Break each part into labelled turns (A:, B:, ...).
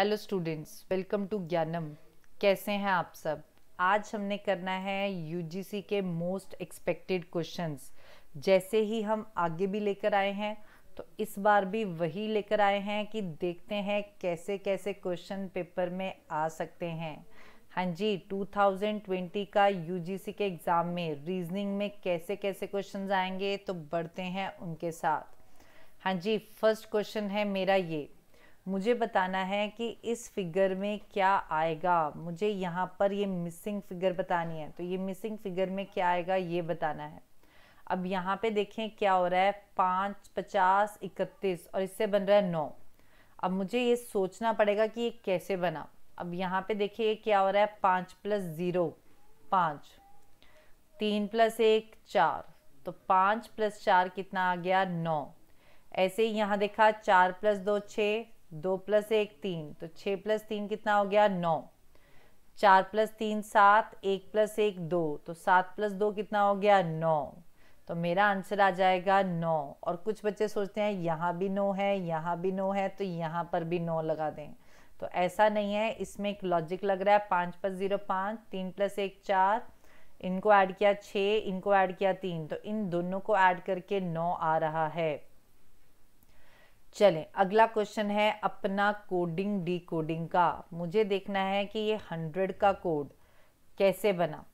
A: Hello students welcome to ज्ञानम कैसे हैं आप सब आज हमने करना है यूजीसी के मोस्ट एक्सपेक्टेड क्वेश्चंस जैसे ही हम आगे भी लेकर आए हैं तो इस बार भी वही लेकर आए हैं कि देखते हैं कैसे कैसे क्वेश्चन पेपर में आ सकते हैं हाँ जी 2020 का यूजीसी के एग्ज़ाम में रीजनिंग में कैसे कैसे क्वेश्चन आएंगे तो बढ़ते हैं उनके साथ हाँ जी फर्स्ट क्वेश्चन है मेरा ये मुझे बताना है कि इस फिगर में क्या आएगा मुझे यहाँ पर ये मिसिंग फिगर बतानी है तो ये मिसिंग फिगर में क्या आएगा ये बताना है अब यहाँ पे देखें क्या हो रहा है पाँच पचास इकतीस और इससे बन रहा है नौ अब मुझे ये सोचना पड़ेगा कि ये कैसे बना अब यहाँ पे देखिए ये क्या हो रहा है पाँच प्लस ज़ीरो पाँच तीन प्लस एक चार तो पाँच प्लस चार कितना आ गया नौ ऐसे ही यहाँ देखा चार प्लस दो छः दो प्लस एक तीन तो छः प्लस तीन कितना हो गया नौ चार प्लस तीन सात एक प्लस एक दो तो सात प्लस दो कितना हो गया नौ तो मेरा आंसर आ जाएगा नौ और कुछ बच्चे सोचते हैं यहाँ भी नौ है यहाँ भी नौ है तो यहाँ पर भी नौ लगा दें तो ऐसा नहीं है इसमें एक लॉजिक लग रहा है पाँच प्लस ज़ीरो पाँच तीन प्लस एक चार इनको ऐड किया छः इनको ऐड किया तीन तो इन दोनों को ऐड करके नौ आ रहा है चलें अगला क्वेश्चन है अपना कोडिंग डीकोडिंग का मुझे देखना है कि ये हंड्रेड का कोड कैसे बना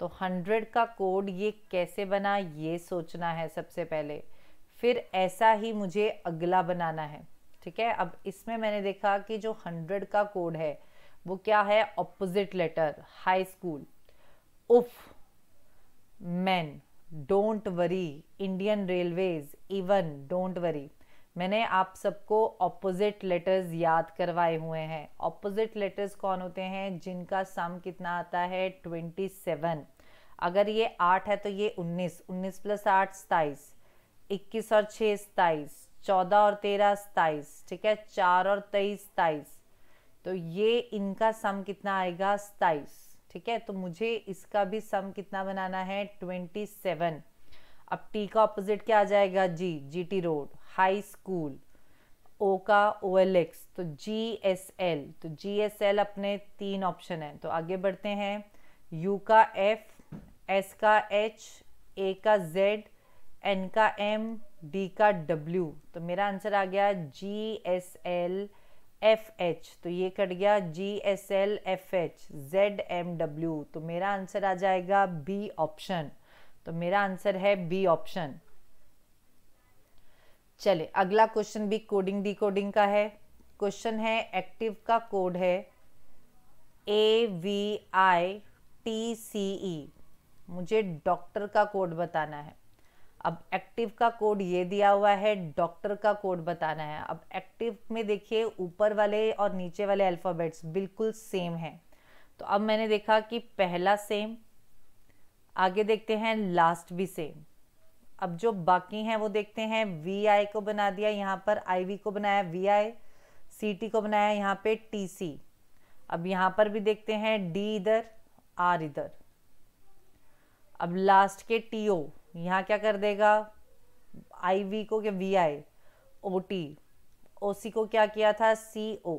A: तो हंड्रेड का कोड ये कैसे बना ये सोचना है सबसे पहले फिर ऐसा ही मुझे अगला बनाना है ठीक है अब इसमें मैंने देखा कि जो हंड्रेड का कोड है वो क्या है ऑपोजिट लेटर हाई स्कूल उफ man don't worry Indian railways even don't worry मैंने आप सबको ऑपोजिट लेटर्स याद करवाए हुए हैं ऑपोजिट लेटर्स कौन होते हैं जिनका सम कितना आता है ट्वेंटी सेवन अगर ये आठ है तो ये उन्नीस उन्नीस प्लस आठ सताइस इक्कीस और छः सताइस चौदह और तेरह सताइस ठीक है चार और तेईस सताइस तो ये इनका सम कितना आएगा सताइस ठीक है तो मुझे इसका भी सम कितना बनाना है ट्वेंटी सेवन अब टी का ऑपोजिट क्या आ जाएगा G G T road high school O का ओ एल एक्स तो जी एस एल तो जी एस एल अपने तीन ऑप्शन हैं तो आगे बढ़ते हैं यू का एफ एस का एच ए का जेड एन का एम डी का डब्ल्यू तो मेरा आंसर आ गया G S L F H तो ये कट गया G S L F H Z M W तो मेरा आंसर आ जाएगा बी ऑप्शन तो मेरा आंसर है बी ऑप्शन चले अगला क्वेश्चन भी कोडिंग डिकोडिंग का है क्वेश्चन है एक्टिव का कोड है A V I T C ई मुझे डॉक्टर का कोड बताना है अब एक्टिव का कोड ये दिया हुआ है डॉक्टर का कोड बताना है अब एक्टिव में देखिए ऊपर वाले और नीचे वाले अल्फ़ाबेट्स बिल्कुल सेम है तो अब मैंने देखा कि पहला सेम आगे देखते हैं लास्ट भी सेम अब जो बाकी हैं वो देखते हैं वी आई को बना दिया यहाँ पर आई वी को बनाया वी आई सी टी को बनाया यहाँ पे टी सी अब यहाँ पर भी देखते हैं डी इधर आर इधर अब लास्ट के टी ओ यहाँ क्या कर देगा आई वी को क्या we I O T O सी को क्या किया था सी ओ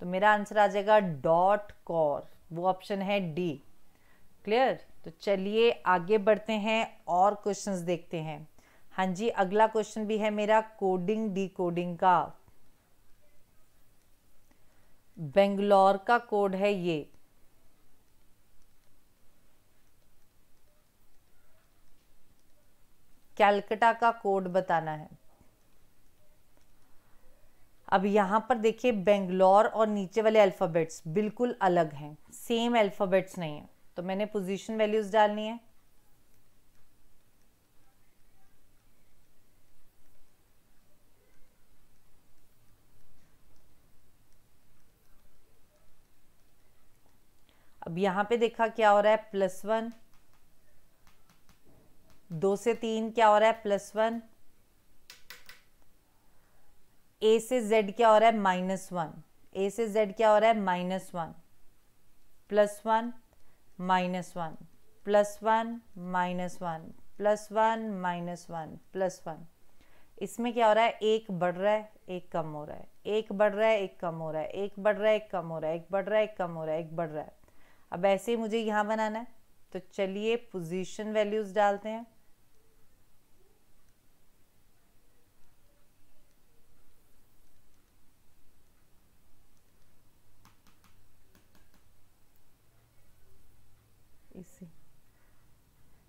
A: तो मेरा आंसर आ जाएगा डॉट कॉर वो ऑप्शन है डी क्लियर तो चलिए आगे बढ़ते हैं और क्वेश्चंस देखते हैं हाँ जी अगला क्वेश्चन भी है मेरा कोडिंग कोडिंग का बेंगलोर का कोड है ये कैलकटा का कोड बताना है अब यहां पर देखिए बेंगलोर और नीचे वाले अल्फ़ाबेट्स बिल्कुल अलग हैं सेम अल्फ़ाबेट्स नहीं है तो मैंने पोजीशन वैल्यूज डालनी है अब यहां पे देखा क्या हो रहा है प्लस वन दो से तीन क्या हो रहा है प्लस वन ए से जेड क्या हो रहा है माइनस वन ए से जेड क्या हो रहा है minus one plus one minus one plus one minus one plus one minus one plus one इसमें क्या हो रहा है एक बढ़ रहा है एक कम हो रहा है एक बढ़ रहा है एक कम हो रहा है एक बढ़ रहा है एक कम हो रहा है एक बढ़ रहा है एक कम हो रहा है एक बढ़ रहा है अब ऐसे ही मुझे यहाँ बनाना है तो चलिए पोजीशन वैल्यूज़ डालते हैं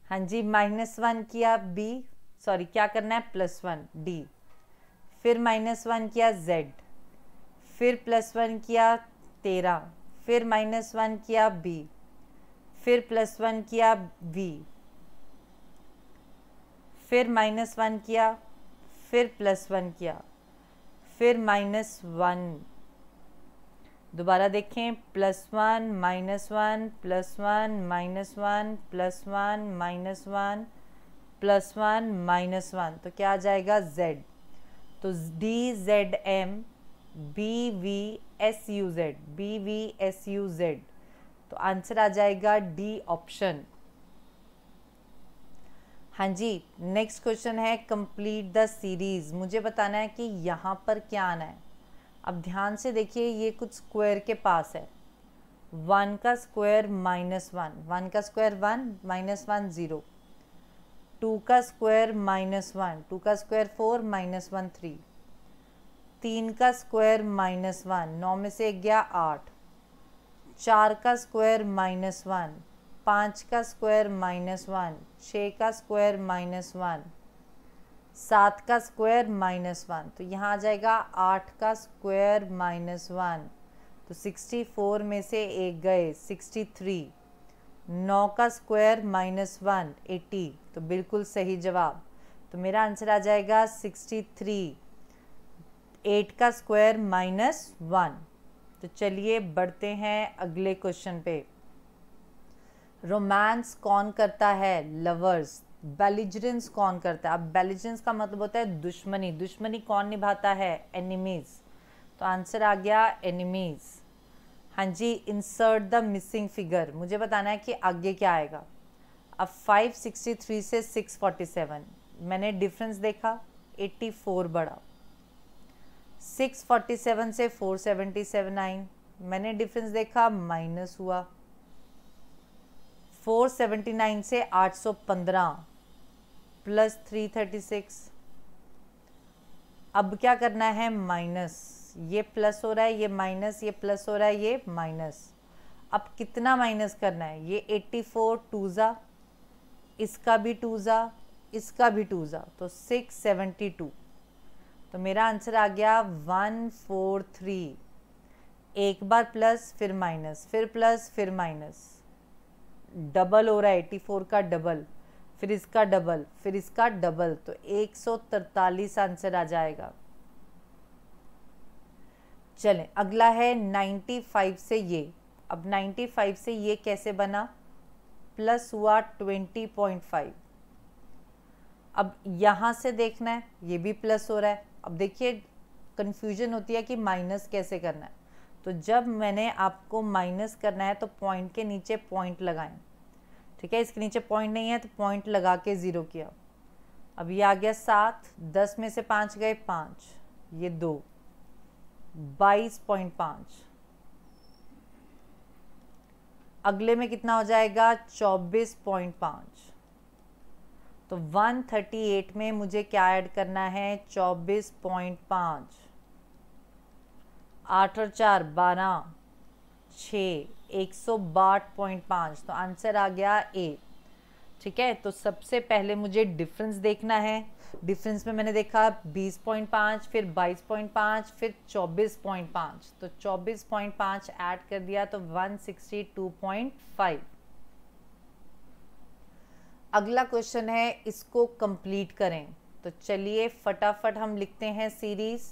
A: हाँ जी माइनस वन किया बी सॉरी क्या करना है प्लस वन डी फिर माइनस वन किया जेड फिर प्लस वन किया तेरह फिर माइनस वन किया बी फिर प्लस वन किया वी फिर माइनस वन किया फिर प्लस वन किया फिर माइनस वन दोबारा देखें plus one minus one plus one minus one plus one minus one plus one minus one तो क्या आ जाएगा z तो D Z M B V S U Z B V S U Z तो answer आ जाएगा D option हाँ जी नेक्स्ट क्वेश्चन है कंप्लीट द सीरीज मुझे बताना है कि यहाँ पर क्या आना है अब ध्यान से देखिए ये कुछ स्क्वायर के पास है वन का स्क्वायर माइनस वन वन का square one minus one zero two का स्क्वायर माइनस वन टू का square four minus one three तीन का स्क्वायर माइनस वन नौ में से गया आठ चार का स्क्वायर माइनस वन पाँच का स्क्वायर माइनस वन छः का स्क्वायर माइनस वन सात का स्क्वायर माइनस वन तो यहाँ आ जाएगा आठ का स्क्वायर माइनस वन तो सिक्सटी फोर में से एक गए सिक्सटी थ्री नौ का स्क्वायर माइनस वन एटी तो बिल्कुल सही जवाब तो मेरा आंसर आ जाएगा सिक्सटी थ्री एट का स्क्वायर माइनस वन तो चलिए बढ़ते हैं अगले क्वेश्चन पे रोमांस कौन करता है लवर्स बेलिजरेंस कौन करता है अब बेलिजरेंस का मतलब होता है दुश्मनी दुश्मनी कौन निभाता है एनिमीज तो आंसर आ गया एनिमीज हाँ जी इंसर्ट द मिसिंग फिगर मुझे बताना है कि आगे क्या आएगा अब 563 से 647 मैंने डिफरेंस देखा 84 बढ़ा 647 से 477 आई मैंने डिफरेंस देखा माइनस हुआ 479 से 815 प्लस थ्री थर्टी सिक्स अब क्या करना है माइनस ये प्लस हो रहा है ये माइनस ये प्लस हो रहा है ये माइनस अब कितना माइनस करना है ये एट्टी फोर टू ज़ा इसका भी टू ज़ा इसका भी टू ज़ा तो सिक्स सेवेंटी टू तो मेरा आंसर आ गया वन फोर थ्री एक बार प्लस फिर माइनस फिर प्लस फिर माइनस डबल हो रहा है एट्टी फोर का डबल फिर इसका डबल फिर इसका डबल तो 143 आंसर आ जाएगा चले अगला है 95 से ये अब 95 से ये कैसे बना प्लस हुआ 20.5 अब यहां से देखना है ये भी प्लस हो रहा है अब देखिए कंफ्यूजन होती है कि माइनस कैसे करना है तो जब मैंने आपको माइनस करना है तो पॉइंट के नीचे पॉइंट लगाएं ठीक है इसके नीचे पॉइंट नहीं है तो पॉइंट लगा के ज़ीरो किया अब ये आ गया सात दस में से पाँच गए पाँच ये दो बाईस पॉइंट पाँच अगले में कितना हो जाएगा चौबीस पॉइंट पाँच तो वन थर्टी एट में मुझे क्या ऐड करना है चौबीस पॉइंट पाँच आठ और चार बारह छः एक तो आंसर आ गया ए ठीक है तो सबसे पहले मुझे डिफरेंस देखना है डिफरेंस में मैंने देखा 20.5 फिर 22.5 फिर 24.5 तो 24.5 ऐड कर दिया तो 162.5 अगला क्वेश्चन है इसको कंप्लीट करें तो चलिए फटाफट हम लिखते हैं सीरीज़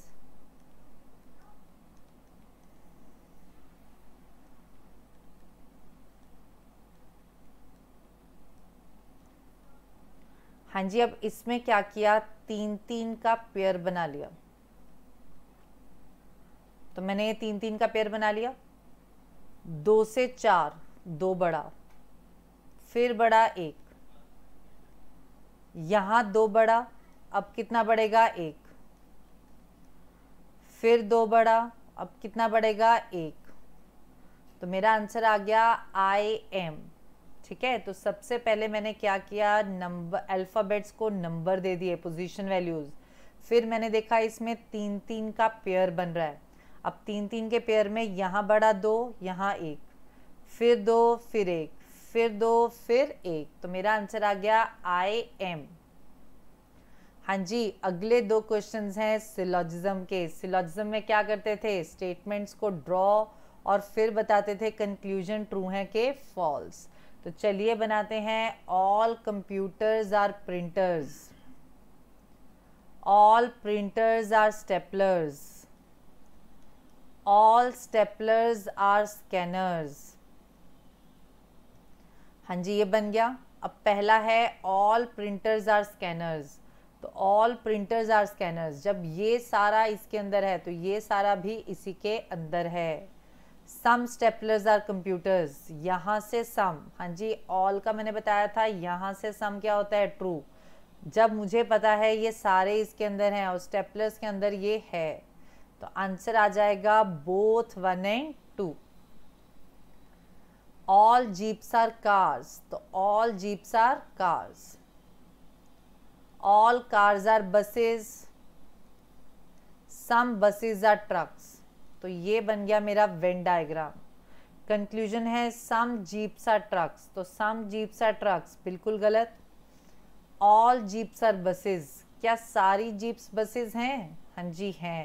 A: हाँ जी अब इसमें क्या किया तीन तीन का पेयर बना लिया तो मैंने ये तीन तीन का पेयर बना लिया दो से चार दो बड़ा फिर बड़ा एक यहां दो बड़ा अब कितना बढ़ेगा एक फिर दो बड़ा अब कितना बढ़ेगा एक तो मेरा आंसर आ गया आई एम ठीक है तो सबसे पहले मैंने क्या किया नंबर अल्फ़ाबेट्स को नंबर दे दिए पोजीशन वैल्यूज़ फिर मैंने देखा इसमें तीन तीन का पेयर बन रहा है अब तीन तीन के पेयर में यहाँ बड़ा दो यहाँ एक फिर दो फिर एक फिर दो फिर एक तो मेरा आंसर आ गया आई एम हाँ जी अगले दो क्वेश्चंस हैं सिलॉजिज्म के सिलॉजिज्म में क्या करते थे स्टेटमेंट्स को ड्रॉ और फिर बताते थे कंक्लूजन ट्रू है के फॉल्स तो चलिए बनाते हैं all computers are printers all printers are staplers all staplers are scanners हाँ जी ये बन गया अब पहला है ऑल प्रिंटर्स आर स्कैनर्स तो ऑल प्रिंटर्स आर स्कैनर्स जब ये सारा इसके अंदर है तो ये सारा भी इसी के अंदर है सम स्टेपलर्स आर कंप्यूटर्स यहाँ से सम हाँ जी ऑल का मैंने बताया था यहाँ से सम क्या होता है ट्रू जब मुझे पता है ये सारे इसके अंदर हैं और स्टेपलर्स के अंदर ये है तो आंसर आ जाएगा both one and two all jeeps are cars तो all jeeps are cars all cars are buses some buses are trucks तो ये बन गया मेरा वेन डायग्राम कंक्लूजन है सम जीप्स आर ट्रक्स तो सम जीप्स आर ट्रक्स बिल्कुल गलत ऑल जीप्स आर बसेस क्या सारी जीप्स बसेस हैं हाँ जी हैं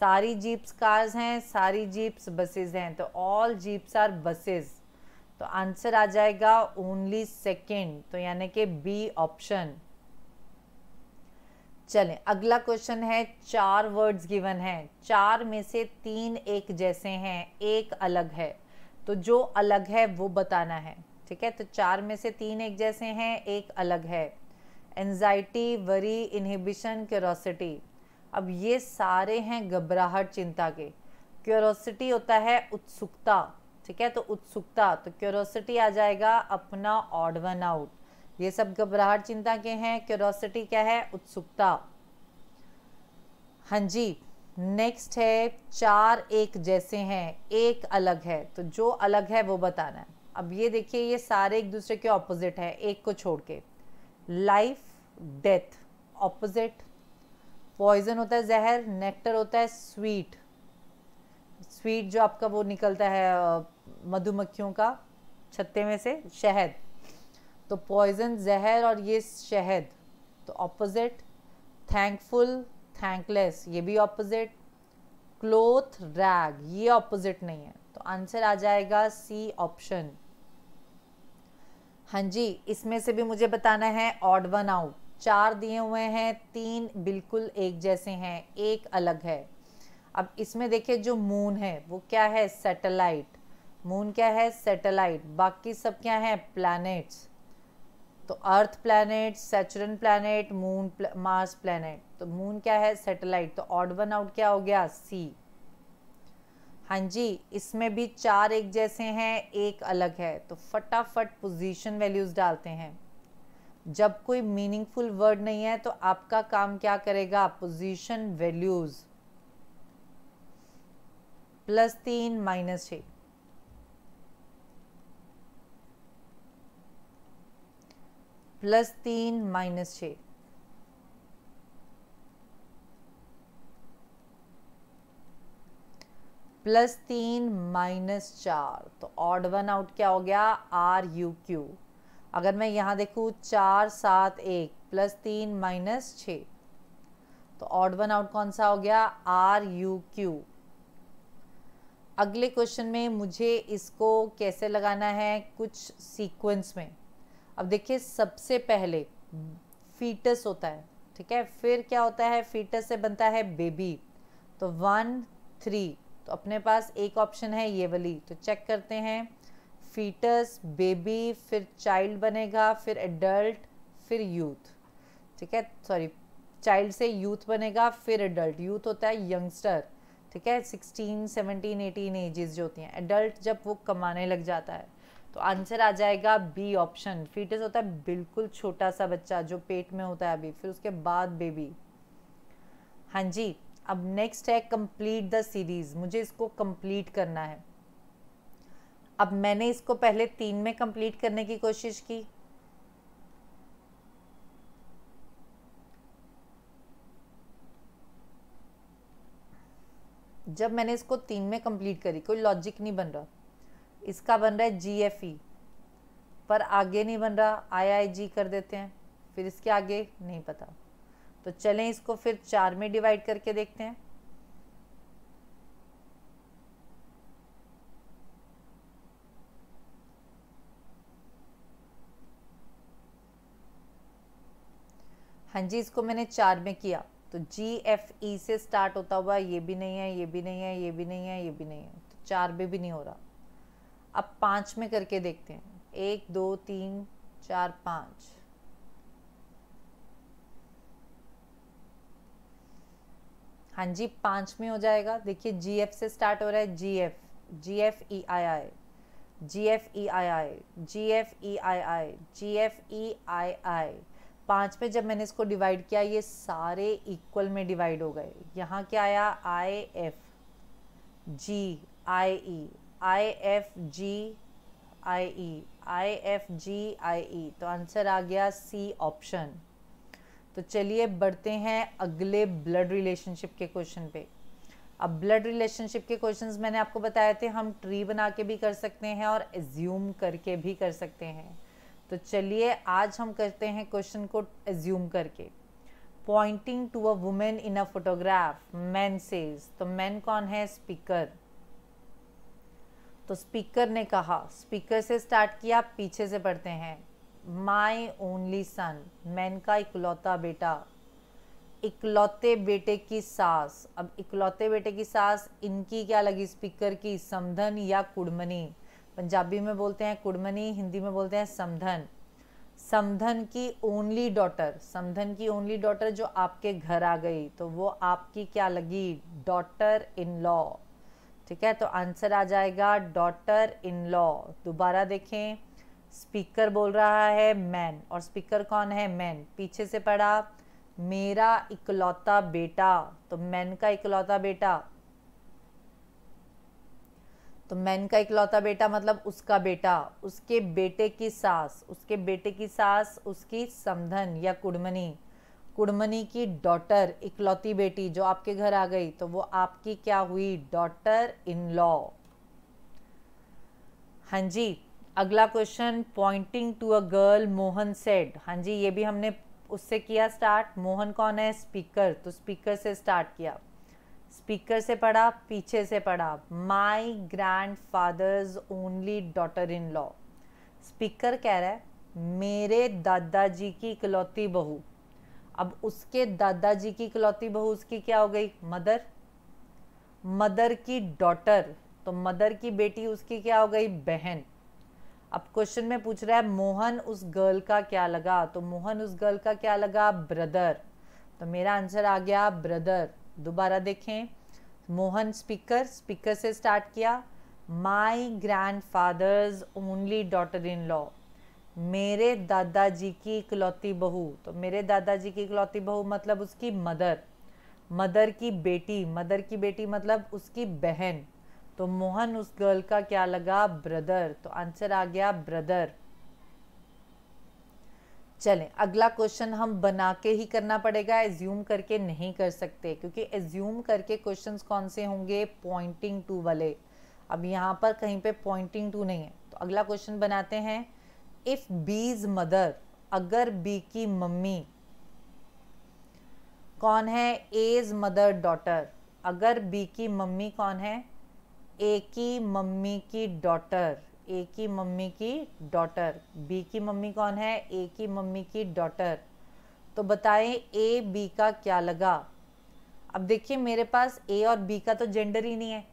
A: सारी जीप्स कार्स हैं सारी जीप्स बसेस हैं तो ऑल जीप्स आर बसेस तो आंसर आ जाएगा ओनली सेकेंड तो यानी कि बी ऑप्शन चलें अगला क्वेश्चन है चार वर्ड्स गिवन है चार में से तीन एक जैसे हैं एक अलग है तो जो अलग है वो बताना है ठीक है तो चार में से तीन एक जैसे हैं एक अलग है एनजाइटी वरी इनहिबिशन क्यूरोसिटी अब ये सारे हैं घबराहट चिंता के क्यूरोसिटी होता है उत्सुकता ठीक है तो उत्सुकता तो क्यूरोसिटी आ जाएगा अपना ऑड वन आउट ये सब घबराहट चिंता के हैं क्यूरोसिटी क्या है उत्सुकता हाँ जी नेक्स्ट है चार एक जैसे हैं एक अलग है तो जो अलग है वो बताना है अब ये देखिए ये सारे एक दूसरे के ऑपोजिट है एक को छोड़ के लाइफ डेथ ऑपोजिट पॉइजन होता है जहर नेक्टर होता है स्वीट स्वीट जो आपका वो निकलता है मधुमक्खियों का छत्ते में से शहद तो पॉइजन जहर और ये शहद तो ऑपोजिट थैंकफुल थैंकलेस ये भी ऑपोजिट क्लोथ रैग ये ऑपोजिट नहीं है तो आंसर आ जाएगा सी ऑप्शन हाँ जी इसमें से भी मुझे बताना है ऑड वन आउट चार दिए हुए हैं तीन बिल्कुल एक जैसे हैं एक अलग है अब इसमें देखिए जो मून है वो क्या है सैटेलाइट मून क्या है सैटेलाइट बाकी सब क्या है प्लैनेट्स तो earth planet Saturn planet moon Mars planet तो मून क्या है सैटेलाइट तो ऑड वन आउट क्या हो गया सी हाँ जी इसमें भी चार एक जैसे हैं एक अलग है तो फटाफट पोजीशन वैल्यूज डालते हैं जब कोई मीनिंगफुल वर्ड नहीं है तो आपका काम क्या करेगा पोजीशन वैल्यूज प्लस तीन माइनस छः प्लस तीन माइनस छ प्लस तीन माइनस चार तो ऑड वन आउट क्या हो गया आर यू क्यू अगर मैं यहां देखू चार सात एक प्लस तीन माइनस छ तो ऑड वन आउट कौन सा हो गया आर यू क्यू अगले क्वेश्चन में मुझे इसको कैसे लगाना है कुछ सीक्वेंस में अब देखिए सबसे पहले फीटस होता है ठीक है फिर क्या होता है फीटस से बनता है बेबी तो वन थ्री तो अपने पास एक ऑप्शन है ये वाली तो चेक करते हैं फीटस बेबी फिर चाइल्ड बनेगा फिर एडल्ट फिर यूथ ठीक है सॉरी चाइल्ड से यूथ बनेगा फिर एडल्ट यूथ होता है यंगस्टर ठीक है सिक्सटीन सेवनटीन एटीन एजेस जो होती हैं एडल्ट जब वो कमाने लग जाता है तो आंसर आ जाएगा बी ऑप्शन फीटस होता है बिल्कुल छोटा सा बच्चा जो पेट में होता है अभी फिर उसके बाद बेबी हाँ जी अब नेक्स्ट है कंप्लीट द सीरीज मुझे इसको कंप्लीट करना है अब मैंने इसको पहले तीन में कंप्लीट करने की कोशिश की जब मैंने इसको तीन में कंप्लीट करी कोई लॉजिक नहीं बन रहा इसका बन रहा है जी e। पर आगे नहीं बन रहा आई कर देते हैं फिर इसके आगे नहीं पता तो चलें इसको फिर चार में डिवाइड करके देखते हैं हाँ जी इसको मैंने चार में किया तो जी एफ ई से स्टार्ट होता हुआ ये भी नहीं है ये भी नहीं है ये भी नहीं है ये भी नहीं है तो चार में भी नहीं हो रहा अब पांच में करके देखते हैं एक दो तीन चार पांच हाँ जी पांच में हो जाएगा देखिए जी एफ से स्टार्ट हो रहा है G F G F E I I G F E I I G F E I I G F E I I पांच में जब मैंने इसको डिवाइड किया ये सारे इक्वल में डिवाइड हो गए यहाँ क्या आया I F G I E I F G I E I F G I E तो आंसर आ गया सी ऑप्शन तो चलिए बढ़ते हैं अगले ब्लड रिलेशनशिप के क्वेश्चन पे अब ब्लड रिलेशनशिप के क्वेश्चंस मैंने आपको बताए थे हम ट्री बना के भी कर सकते हैं और एज्यूम करके भी कर सकते हैं तो चलिए आज हम करते हैं क्वेश्चन को एज्यूम करके pointing to a woman in a photograph man says तो मैन कौन है स्पीकर तो स्पीकर ने कहा स्पीकर से स्टार्ट किया पीछे से पढ़ते हैं माई ओनली सन मैन का इकलौता बेटा इकलौते बेटे की सास अब इकलौते बेटे की सास इनकी क्या लगी स्पीकर की समधन या कुड़मनी पंजाबी में बोलते हैं कुड़मनी हिंदी में बोलते हैं समधन समधन की ओनली डॉटर समधन की ओनली डॉटर जो आपके घर आ गई तो वो आपकी क्या लगी डॉटर इन लॉ ठीक है तो आंसर आ जाएगा डॉटर इन लॉ दोबारा देखें स्पीकर बोल रहा है मैन और स्पीकर कौन है मैन पीछे से पढ़ा मेरा इकलौता बेटा तो मैन का इकलौता बेटा तो मैन का इकलौता बेटा मतलब उसका बेटा उसके बेटे की सास उसके बेटे की सास उसकी समधन या कुड़मनी कुड़मनी की डॉटर इकलौती बेटी जो आपके घर आ गई तो वो आपकी क्या हुई डॉटर इन लॉ हाँ जी अगला question pointing to a girl Mohan said हाँ जी ये भी हमने उससे किया स्टार्ट मोहन कौन है स्पीकर तो स्पीकर से स्टार्ट किया स्पीकर से पढ़ा पीछे से पढ़ा my grandfather's only daughter in law speaker कह रहा है मेरे दादाजी की इकलौती बहू अब उसके दादाजी की इकलौती बहू उसकी क्या हो गई मदर मदर की डॉटर तो मदर की बेटी उसकी क्या हो गई बहन अब क्वेश्चन में पूछ रहा है मोहन उस गर्ल का क्या लगा तो मोहन उस गर्ल का क्या लगा ब्रदर तो मेरा आंसर आ गया ब्रदर दोबारा देखें मोहन स्पीकर स्पीकर से स्टार्ट किया my grandfather's only daughter in law मेरे दादाजी की इकलौती बहू तो मेरे दादाजी की इकलौती बहू मतलब उसकी मदर मदर की बेटी मदर की बेटी मतलब उसकी बहन तो मोहन उस गर्ल का क्या लगा ब्रदर तो आंसर आ गया ब्रदर चले अगला क्वेश्चन हम बना के ही करना पड़ेगा एज्यूम करके नहीं कर सकते क्योंकि एज्यूम करके क्वेश्चंस कौन से होंगे पॉइंटिंग टू वाले अब यहाँ पर कहीं पे पॉइंटिंग टू नहीं है तो अगला क्वेश्चन बनाते हैं इफ बीज मदर अगर बी की मम्मी कौन है एज मदर डॉटर अगर बी की मम्मी कौन है ए की मम्मी की डॉटर ए की मम्मी की डॉटर बी की मम्मी कौन है ए की मम्मी की डॉटर तो बताएं ए बी का क्या लगा अब देखिए मेरे पास ए और बी का तो जेंडर ही नहीं है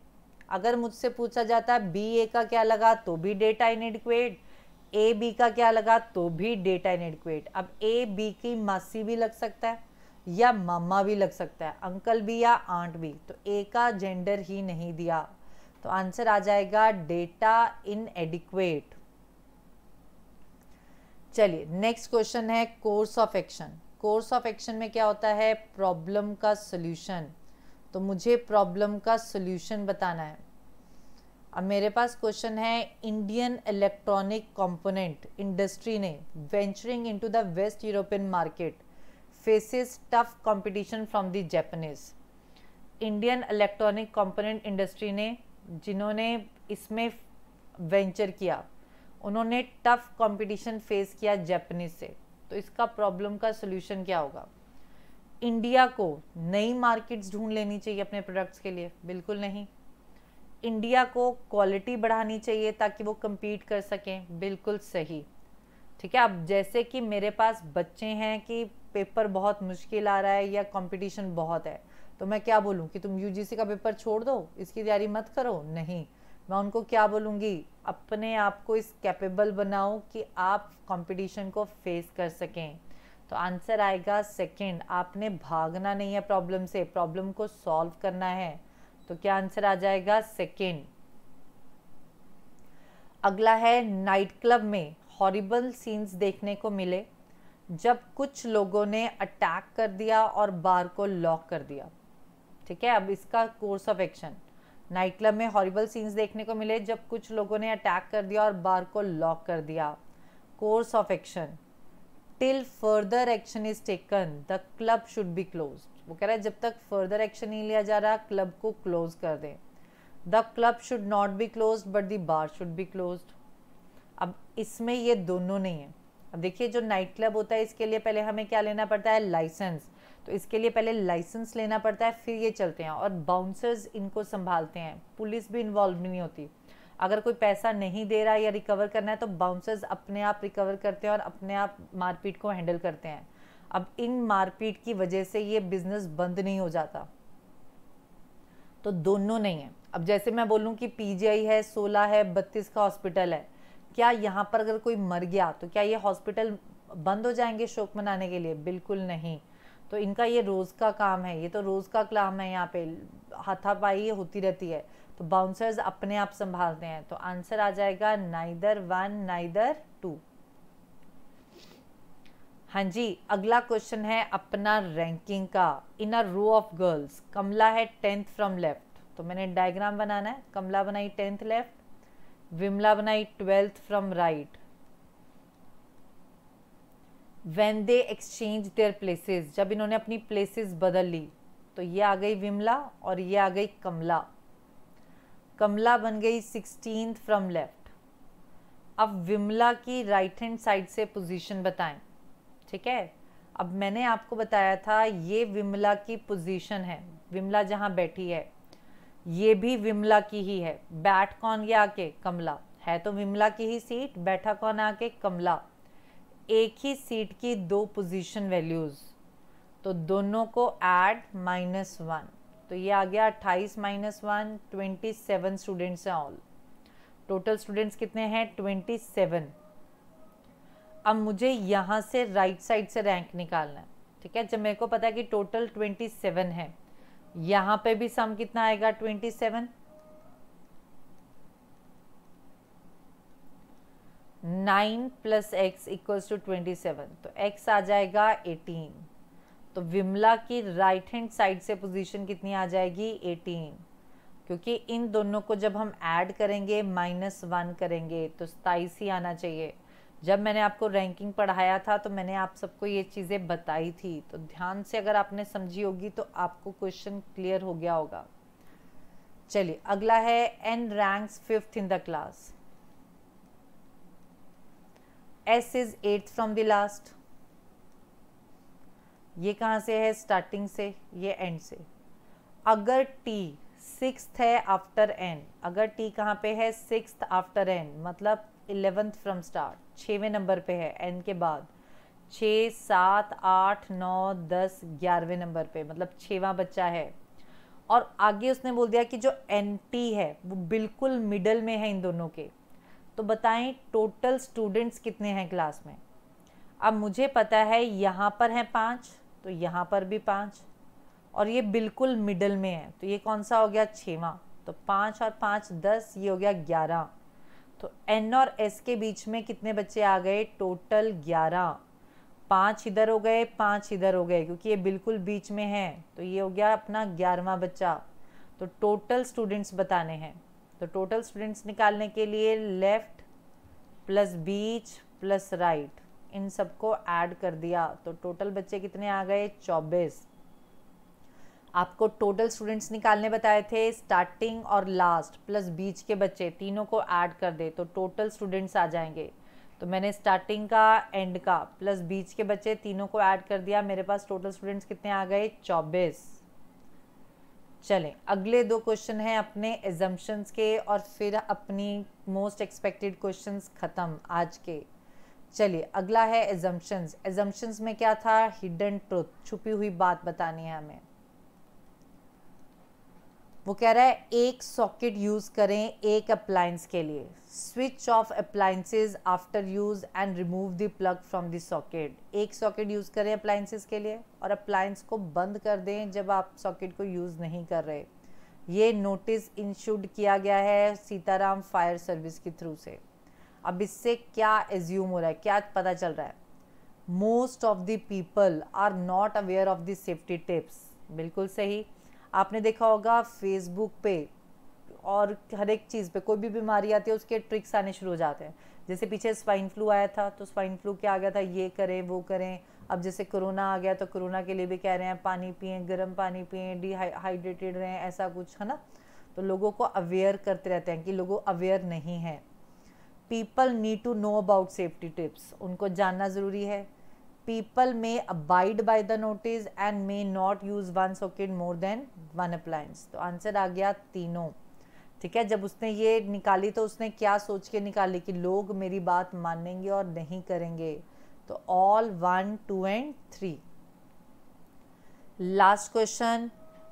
A: अगर मुझसे पूछा जाता है बी ए का क्या लगा तो भी डेटा इनएडिक्वेट ए बी का क्या लगा तो भी डेटा इन इनएडक्वेट अब ए बी की मासी भी लग सकता है या मामा भी लग सकता है अंकल भी या आंट भी तो ए का जेंडर ही नहीं दिया तो आंसर आ जाएगा डेटा इन एडिक्वेट चलिए नेक्स्ट क्वेश्चन है course of action course of action में क्या होता है प्रॉब्लम का सोल्यूशन तो मुझे प्रॉब्लम का सोल्यूशन बताना है अब मेरे पास क्वेश्चन है इंडियन इलेक्ट्रॉनिक कंपोनेंट इंडस्ट्री ने venturing into the west European market faces tough competition from the Japanese Indian electronic component industry ने जिन्होंने इसमें वेंचर किया उन्होंने टफ कंपटीशन फेस किया जैपनीज से तो इसका प्रॉब्लम का सोल्यूशन क्या होगा इंडिया को नई मार्केट्स ढूंढ लेनी चाहिए अपने प्रोडक्ट्स के लिए बिल्कुल नहीं इंडिया को क्वालिटी बढ़ानी चाहिए ताकि वो कम्पीट कर सकें बिल्कुल सही ठीक है अब जैसे कि मेरे पास बच्चे हैं कि पेपर बहुत मुश्किल आ रहा है या कंपटीशन बहुत है तो मैं क्या बोलूँ कि तुम यूजीसी का पेपर छोड़ दो इसकी तैयारी मत करो नहीं मैं उनको क्या बोलूँगी अपने आप को इस कैपेबल बनाओ कि आप कंपटीशन को फेस कर सकें तो आंसर आएगा सेकंड आपने भागना नहीं है प्रॉब्लम से प्रॉब्लम को सॉल्व करना है तो क्या आंसर आ जाएगा सेकेंड अगला है नाइट क्लब में हॉरिबल सीन्स देखने को मिले जब कुछ लोगों ने अटैक कर दिया और बार को लॉक कर दिया ठीक है अब इसका course of action night club में हॉरिबल सीन्स देखने को मिले जब कुछ लोगों ने अटैक कर दिया और बार को लॉक कर दिया course of action till further action is taken the club should be close वो कह रहा है जब तक फर्दर एक्शन नहीं लिया जा रहा क्लब को क्लोज कर दें the club should not be close but the bar should be close अब इसमें ये दोनों नहीं है अब देखिए जो नाइट क्लब होता है इसके लिए पहले हमें क्या लेना पड़ता है लाइसेंस तो इसके लिए पहले लाइसेंस लेना पड़ता है फिर ये चलते हैं और बाउंसर्स इनको संभालते हैं पुलिस भी इन्वॉल्व नहीं होती अगर कोई पैसा नहीं दे रहा या रिकवर करना है तो बाउंसर्स अपने आप रिकवर करते हैं और अपने आप मारपीट को हैंडल करते हैं अब इन मारपीट की वजह से ये बिजनेस बंद नहीं हो जाता तो दोनों नहीं है अब जैसे मैं बोलूं कि पीजीआई है सोलह है बत्तीस का हॉस्पिटल है क्या यहाँ पर अगर कोई मर गया तो क्या ये हॉस्पिटल बंद हो जाएंगे शोक मनाने के लिए बिल्कुल नहीं तो इनका ये रोज़ का काम है ये तो रोज़ का काम है यहाँ पे हाथापाई होती रहती है तो बाउंसर्स अपने आप संभालते हैं तो आंसर आ जाएगा नाइदर वन नाइदर टू हाँ जी अगला क्वेश्चन है अपना रैंकिंग का इन अ रो ऑफ गर्ल्स कमला है टेंथ फ्रॉम लेफ्ट तो मैंने डायग्राम बनाना है कमला बनाई टेंथ लेफ्ट विमला बनाई twelfth from right when they exchange their places जब इन्होंने अपनी प्लेसेस बदल ली तो ये आ गई विमला और ये आ गई कमला कमला बन गई सिक्सटीन फ्रॉम लेफ्ट अब विमला की राइट हैंड साइड से पोजीशन बताएं ठीक है अब मैंने आपको बताया था ये विमला की पोजीशन है विमला जहां बैठी है ये भी विमला की ही है बैठ कौन गया आके कमला है तो विमला की ही सीट बैठा कौन आके कमला एक ही सीट की दो पोजीशन वैल्यूज़ तो दोनों को ऐड माइनस वन तो ये आ गया अट्ठाईस minus one twenty seven students हैं ऑल टोटल स्टूडेंट्स कितने हैं ट्वेंटी सेवन अब मुझे यहाँ से राइट साइड से रैंक निकालना है ठीक है जब मेरे को पता है कि टोटल ट्वेंटी सेवन है यहाँ पे भी सम कितना आएगा twenty seven nine plus x equals to twenty seven तो एक्स आ जाएगा एटीन तो विमला की राइट हैंड साइड से पोजीशन कितनी आ जाएगी एटीन क्योंकि इन दोनों को जब हम ऐड करेंगे माइनस वन करेंगे तो सताइस ही आना चाहिए जब मैंने आपको रैंकिंग पढ़ाया था तो मैंने आप सबको ये चीज़ें बताई थी तो ध्यान से अगर आपने समझी होगी तो आपको क्वेश्चन क्लियर हो गया होगा चलिए अगला है N ranks fifth in the class S is eight from the last ये कहाँ से है स्टार्टिंग से ये एंड से अगर टी सिक्स है आफ्टर एन अगर टी कहाँ पे है सिक्स आफ्टर एन मतलब इलेवेंथ फ्रॉम स्टार्ट छवें नंबर पे है एन के बाद छ सात आठ नौ दस ग्यारहवें नंबर पे मतलब छवा बच्चा है और आगे उसने बोल दिया कि जो एन टी है वो बिल्कुल मिडल में है इन दोनों के तो बताएं टोटल स्टूडेंट्स कितने हैं क्लास में अब मुझे पता है यहाँ पर हैं पाँच तो यहाँ पर भी पाँच और ये बिल्कुल मिडल में है तो ये कौन सा हो गया छवा तो पाँच और पाँच दस ये हो गया ग्यारह तो एन और एस के बीच में कितने बच्चे आ गए टोटल ग्यारह पाँच इधर हो गए पाँच इधर हो गए क्योंकि ये बिल्कुल बीच में है तो ये हो गया अपना ग्यारहवा बच्चा तो टोटल स्टूडेंट्स बताने हैं तो टोटल स्टूडेंट्स निकालने के लिए लेफ़्ट प्लस बीच प्लस राइट इन सबको ऐड कर दिया तो टोटल बच्चे कितने आ गए चौबीस आपको टोटल स्टूडेंट्स निकालने बताए थे स्टार्टिंग और लास्ट प्लस बीच के बच्चे तीनों को ऐड कर दे तो टोटल स्टूडेंट्स आ जाएंगे तो मैंने स्टार्टिंग का एंड का प्लस बीच के बच्चे तीनों को ऐड कर दिया मेरे पास टोटल स्टूडेंट्स कितने आ गए चौबीस चलें अगले दो क्वेश्चन हैं अपने एजम्पन्स के और फिर अपनी मोस्ट एक्सपेक्टेड क्वेश्चंस ख़त्म आज के चलिए अगला है एजम्पन्स एजम्पन्स में क्या था हिडन ट्रुथ छुपी हुई बात बतानी है हमें वो कह रहा है एक सॉकेट यूज़ करें एक अप्लायंस के लिए switch off appliances after use and remove the plug from the socket एक सॉकेट यूज़ करें अप्लायंसेज के लिए और अप्लायंस को बंद कर दें जब आप सॉकेट को यूज़ नहीं कर रहे ये नोटिस इंशूड किया गया है सीताराम फायर सर्विस के थ्रू से अब इससे क्या एज्यूम हो रहा है क्या पता चल रहा है most of the people are not aware of the safety tips बिल्कुल सही आपने देखा होगा फेसबुक पे और हर एक चीज़ पे कोई भी बीमारी आती है उसके ट्रिक्स आने शुरू हो जाते हैं जैसे पीछे स्वाइन फ्लू आया था तो स्वाइन फ्लू क्या आ गया था ये करें वो करें अब जैसे कोरोना आ गया तो कोरोना के लिए भी कह रहे हैं पानी पिए गर्म पानी पिए डिहाइड्रेटेड रहें ऐसा कुछ है ना तो लोगों को अवेयर करते रहते हैं कि लोगों अवेयर नहीं है people need to know about safety tips उनको जानना ज़रूरी है people may abide by the notice and may not use one socket more than one appliance तो आंसर आ गया तीनों ठीक है जब उसने ये निकाली तो उसने क्या सोच के निकाली कि लोग मेरी बात मानेंगे और नहीं करेंगे तो all one two and three last question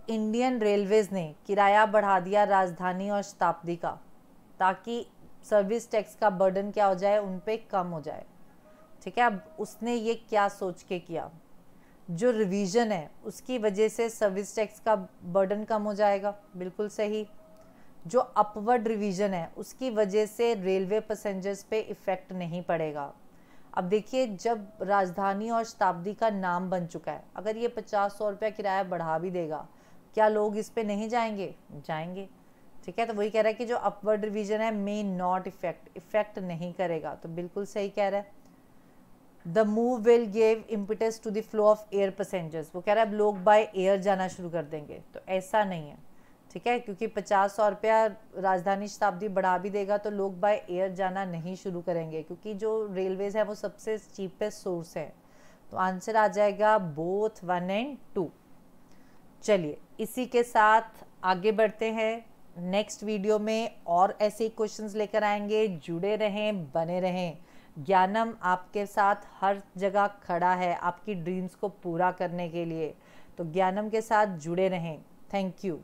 A: Indian railways ने किराया बढ़ा दिया राजधानी और शताब्दी का ताकि सर्विस टैक्स का बर्डन क्या हो जाए उन पर कम हो जाए ठीक है अब उसने ये क्या सोच के किया जो रिवीजन है उसकी वजह से सर्विस टैक्स का बर्डन कम हो जाएगा बिल्कुल सही जो अपवर्ड रिवीजन है उसकी वजह से रेलवे पैसेंजर्स पे इफ़ेक्ट नहीं पड़ेगा अब देखिए जब राजधानी और शताब्दी का नाम बन चुका है अगर ये पचास सौ रुपया किराया बढ़ा भी देगा क्या लोग इस पर नहीं जाएंगे जाएंगे ठीक है तो वही कह रहा है कि जो अपवर्ड रिवीजन है मे नॉट इफेक्ट इफेक्ट नहीं करेगा तो बिल्कुल सही कह रहा है the move will give impetus to the flow of air passengers वो कह रहा है अब लोग बाय एयर जाना शुरू कर देंगे तो ऐसा नहीं है ठीक है क्योंकि पचास सौ रुपया राजधानी शताब्दी बढ़ा भी देगा तो लोग बाय एयर जाना नहीं शुरू करेंगे क्योंकि जो रेलवेज़ है वो सबसे चीपेस्ट सोर्स है तो आंसर आ जाएगा बोथ वन एंड टू चलिए इसी के साथ आगे बढ़ते हैं नेक्स्ट वीडियो में और ऐसे ही क्वेश्चंस लेकर आएंगे जुड़े रहें बने रहें ज्ञानम आपके साथ हर जगह खड़ा है आपकी ड्रीम्स को पूरा करने के लिए तो ज्ञानम के साथ जुड़े रहें थैंक यू